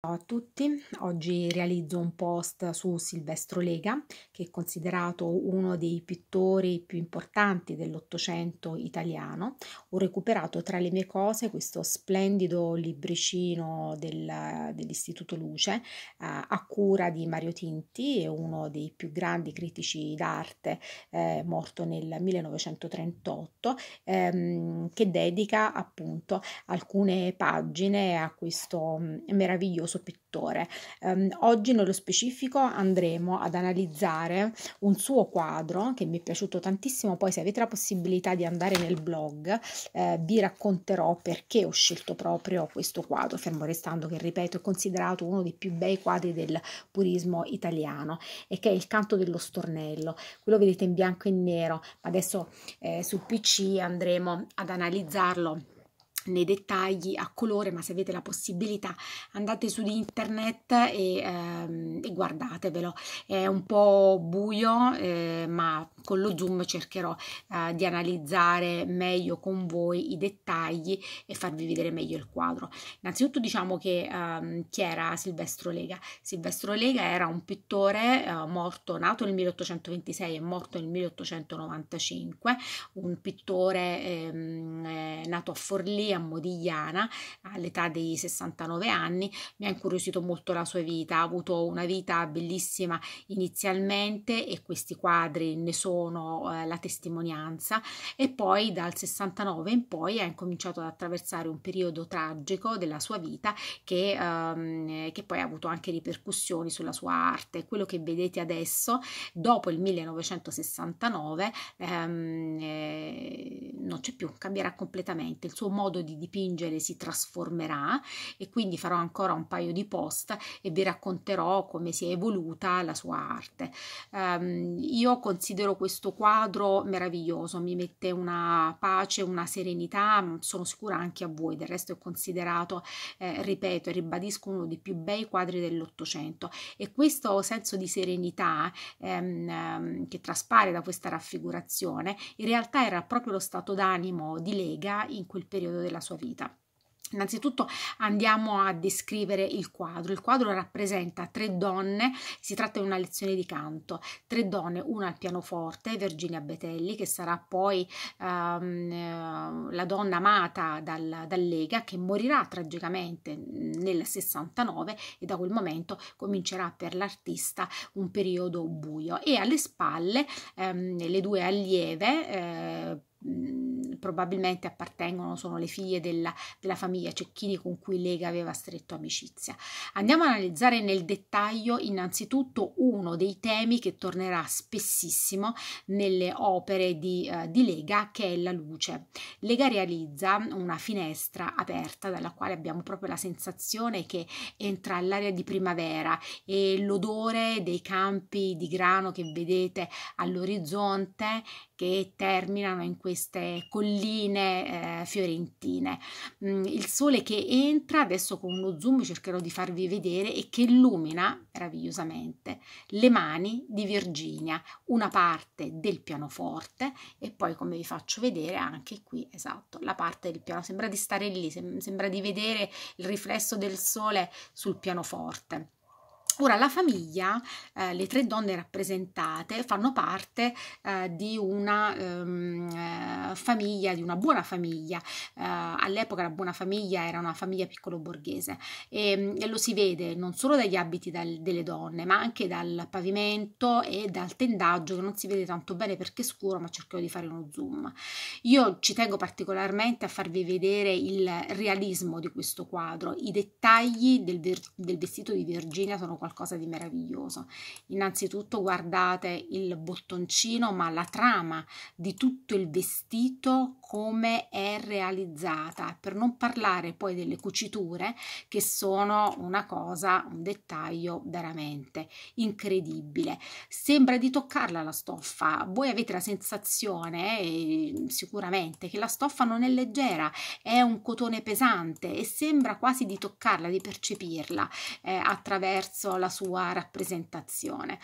Ciao a tutti, oggi realizzo un post su Silvestro Lega, che è considerato uno dei pittori più importanti dell'Ottocento italiano. Ho recuperato tra le mie cose questo splendido libricino del, dell'Istituto Luce eh, a cura di Mario Tinti, uno dei più grandi critici d'arte eh, morto nel 1938, ehm, che dedica appunto alcune pagine a questo mm, meraviglioso pittore. Um, oggi nello specifico andremo ad analizzare un suo quadro che mi è piaciuto tantissimo, poi se avete la possibilità di andare nel blog eh, vi racconterò perché ho scelto proprio questo quadro, fermo restando che ripeto è considerato uno dei più bei quadri del purismo italiano e che è il canto dello stornello, quello vedete in bianco e nero, adesso eh, sul PC andremo ad analizzarlo nei dettagli a colore, ma se avete la possibilità andate su internet e, ehm, e guardatevelo. È un po' buio, eh, ma con lo zoom cercherò eh, di analizzare meglio con voi i dettagli e farvi vedere meglio il quadro. Innanzitutto diciamo che ehm, chi era Silvestro Lega? Silvestro Lega era un pittore eh, morto, nato nel 1826 e morto nel 1895, un pittore ehm, eh, nato a Forlì, a Modigliana all'età dei 69 anni. Mi ha incuriosito molto la sua vita, ha avuto una vita bellissima inizialmente e questi quadri ne sono eh, la testimonianza e poi dal 69 in poi ha incominciato ad attraversare un periodo tragico della sua vita che, ehm, che poi ha avuto anche ripercussioni sulla sua arte. Quello che vedete adesso, dopo il 1969, ehm, eh, non c'è più, cambierà completamente il suo modo modo di dipingere si trasformerà e quindi farò ancora un paio di post e vi racconterò come si è evoluta la sua arte. Um, io considero questo quadro meraviglioso, mi mette una pace, una serenità, mm, sono sicura anche a voi, del resto è considerato, eh, ripeto e ribadisco, uno dei più bei quadri dell'Ottocento e questo senso di serenità ehm, ehm che traspare da questa raffigurazione in realtà era proprio lo stato d'animo di Lega in quel periodo della sua vita. Innanzitutto andiamo a descrivere il quadro. Il quadro rappresenta tre donne, si tratta di una lezione di canto, tre donne, una al pianoforte, Virginia Betelli, che sarà poi um, la donna amata dal, dal, Lega, che morirà tragicamente nel 69 e da quel momento comincerà per l'artista un periodo buio. E alle spalle um, le due allieve... Eh, probabilmente appartengono, sono le figlie della, della famiglia Cecchini con cui Lega aveva stretto amicizia. Andiamo ad analizzare nel dettaglio innanzitutto uno dei temi che tornerà spessissimo nelle opere di, eh, di Lega che è la luce. Lega realizza una finestra aperta dalla quale abbiamo proprio la sensazione che entra l'aria di primavera e l'odore dei campi di grano che vedete all'orizzonte che terminano in queste colline colline eh, fiorentine. Mm, il sole che entra, adesso con uno zoom cercherò di farvi vedere, e che illumina meravigliosamente le mani di Virginia, una parte del pianoforte e poi come vi faccio vedere anche qui, esatto, la parte del piano. Sembra di stare lì, sem sembra di vedere il riflesso del sole sul pianoforte. Ora, la famiglia, eh, le tre donne rappresentate, fanno parte eh, di una ehm, eh, famiglia, di una buona famiglia. Eh, all'epoca la buona famiglia era una famiglia piccolo borghese e, ehm, e lo si vede non solo dagli abiti dal, delle donne, ma anche dal pavimento e dal tendaggio che non si vede tanto bene perché è scuro, ma cercherò di fare uno zoom. Io ci tengo particolarmente a farvi vedere il realismo di questo quadro, i dettagli del, del vestito di Virginia sono qualcosa qualcosa di meraviglioso. Innanzitutto guardate il bottoncino, ma la trama di tutto il vestito come è realizzata, per non parlare poi delle cuciture che sono una cosa, un dettaglio veramente incredibile. Sembra di toccarla la stoffa, voi avete la sensazione eh, sicuramente che la stoffa non è leggera, è un cotone pesante e sembra quasi di toccarla, di percepirla eh, attraverso la sua rappresentazione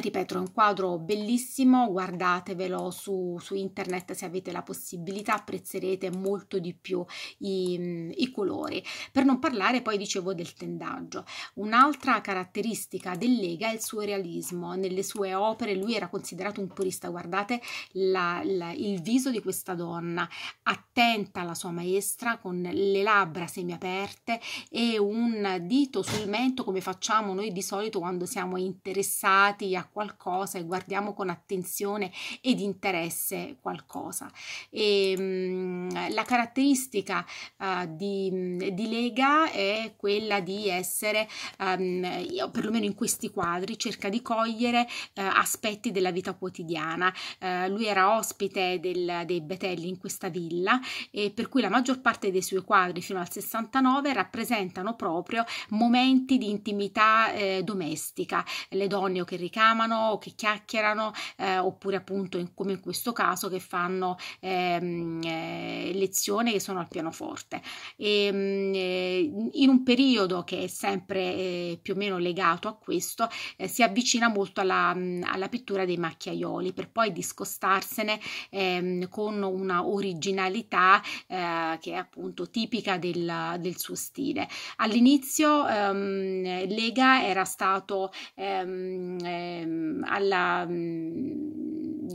ripeto, è un quadro bellissimo, guardatevelo su, su, internet se avete la possibilità, apprezzerete molto di più i, mm, i colori. Per non parlare poi, dicevo, del tendaggio. Un'altra caratteristica del Lega è il suo realismo. Nelle sue opere lui era considerato un purista, guardate la, la, il viso di questa donna, attenta alla sua maestra, con le labbra semiaperte e un dito sul mento come facciamo noi di solito quando siamo interessati a qualcosa e guardiamo con attenzione ed interesse qualcosa. E, ehm, la caratteristica eh, di, di, Lega è quella di essere, ehm, perlomeno in questi quadri, cerca di cogliere eh, aspetti della vita quotidiana. Eh, lui era ospite del, dei Betelli in questa villa e per cui la maggior parte dei suoi quadri fino al 69 rappresentano proprio momenti di intimità eh, domestica, le donne o che ricamano o che chiacchierano oppure appunto in, come in questo caso che fanno ehm, eh, lezione che sono al pianoforte. E, ehm, mh, eh, in un periodo che è sempre eh, più o meno legato a questo, eh, si avvicina molto alla, mm, alla, pittura dei macchiaioli per poi discostarsene ehm, con una originalità che è appunto tipica del, del suo stile. All'inizio ehm, Lega era stato ehm, ehm alla mm,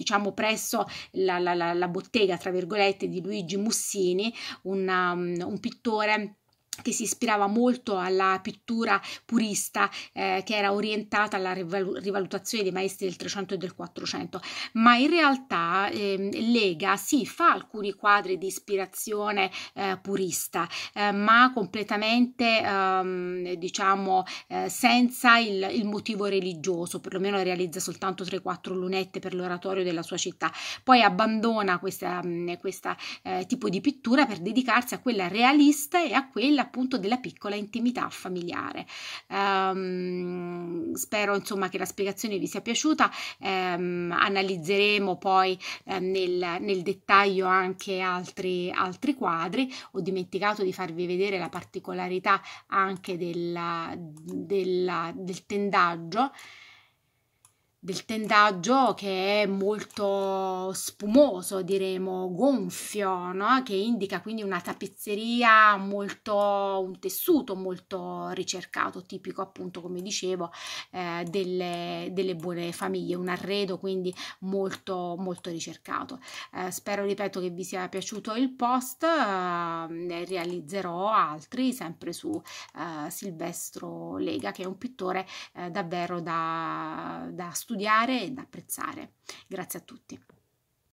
diciamo presso la, la, la, la bottega, tra virgolette, di Luigi Mussini, una, um, un pittore che si ispirava molto alla pittura purista eh, che era orientata alla rivalutazione dei maestri del 300 e del 400, ma in realtà eh, Lega sì fa alcuni quadri di ispirazione eh, purista, eh, ma completamente ehm, diciamo eh, senza il, il, motivo religioso, perlomeno realizza soltanto 3-4 lunette per l'oratorio della sua città, poi abbandona questo mm, eh, tipo di pittura per dedicarsi a quella realista e a quella quella appunto della piccola intimità familiare. Um, spero insomma che la spiegazione vi sia piaciuta, um, analizzeremo poi um, nel, nel, dettaglio anche altri, altri quadri, ho dimenticato di farvi vedere la particolarità anche della, della, del tendaggio del tendaggio che è molto spumoso, diremo gonfio, no? che indica quindi una tappezzeria molto, un tessuto molto ricercato, tipico appunto come dicevo eh, delle, delle, buone famiglie, un arredo quindi molto molto ricercato. Eh, spero, ripeto, che vi sia piaciuto il post, eh, ne realizzerò altri sempre su eh, Silvestro Lega che è un pittore eh, davvero da, da studiare studiare ed apprezzare. Grazie a tutti.